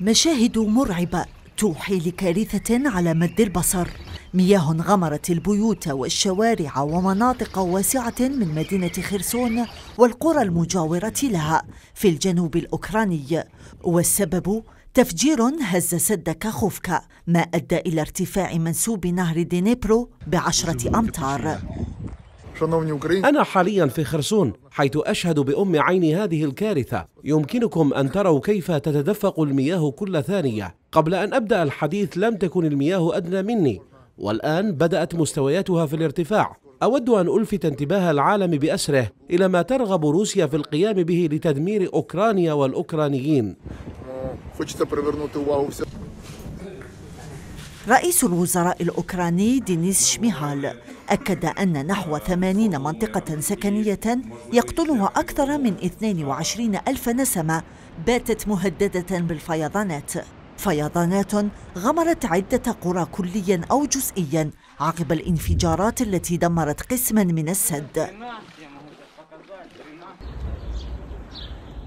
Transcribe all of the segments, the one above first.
مشاهد مرعبة توحي لكارثة على مد البصر مياه غمرت البيوت والشوارع ومناطق واسعة من مدينة خرسون والقرى المجاورة لها في الجنوب الأوكراني والسبب تفجير هز سد كاخوفكا ما أدى إلى ارتفاع منسوب نهر دينيبرو بعشرة أمتار أنا حاليا في خرسون حيث أشهد بأم عيني هذه الكارثة يمكنكم أن تروا كيف تتدفق المياه كل ثانية قبل أن أبدأ الحديث لم تكن المياه أدنى مني والآن بدأت مستوياتها في الارتفاع أود أن ألفت انتباه العالم بأسره إلى ما ترغب روسيا في القيام به لتدمير أوكرانيا والأوكرانيين رئيس الوزراء الأوكراني دينيس شميهال أكد أن نحو 80 منطقة سكنية يقطنها أكثر من 22 ألف نسمة باتت مهددة بالفيضانات فيضانات غمرت عدة قرى كليا أو جزئيا عقب الانفجارات التي دمرت قسما من السد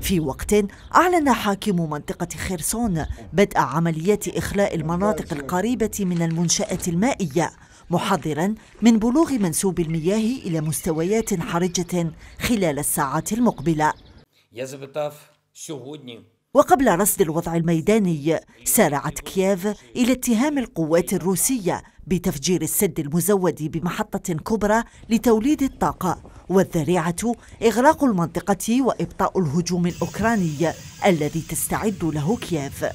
في وقت أعلن حاكم منطقة خرسون بدء عمليات إخلاء المناطق القريبة من المنشأة المائية محذرا من بلوغ منسوب المياه إلى مستويات حرجة خلال الساعات المقبلة وقبل رصد الوضع الميداني سارعت كييف إلى اتهام القوات الروسية بتفجير السد المزود بمحطة كبرى لتوليد الطاقة والذريعة إغلاق المنطقة وإبطاء الهجوم الأوكراني الذي تستعد له كييف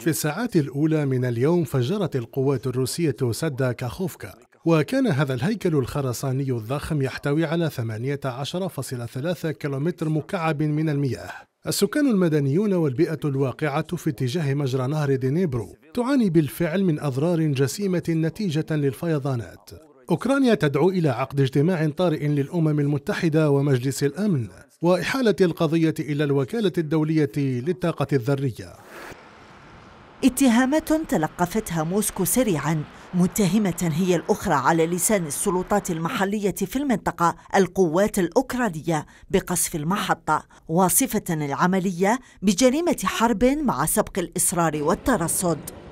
في الساعات الأولى من اليوم فجرت القوات الروسية سد كاخوفكا وكان هذا الهيكل الخرساني الضخم يحتوي على 18.3 كيلومتر مكعب من المياه السكان المدنيون والبيئة الواقعة في اتجاه مجرى نهر دينيبرو تعاني بالفعل من أضرار جسيمة نتيجة للفيضانات أوكرانيا تدعو إلى عقد اجتماع طارئ للأمم المتحدة ومجلس الأمن وإحالة القضية إلى الوكالة الدولية للطاقة الذرية اتهامات تلقفتها موسكو سريعا متهمة هي الأخرى على لسان السلطات المحلية في المنطقة القوات الأوكرانية بقصف المحطة واصفة العملية بجريمة حرب مع سبق الإصرار والترصد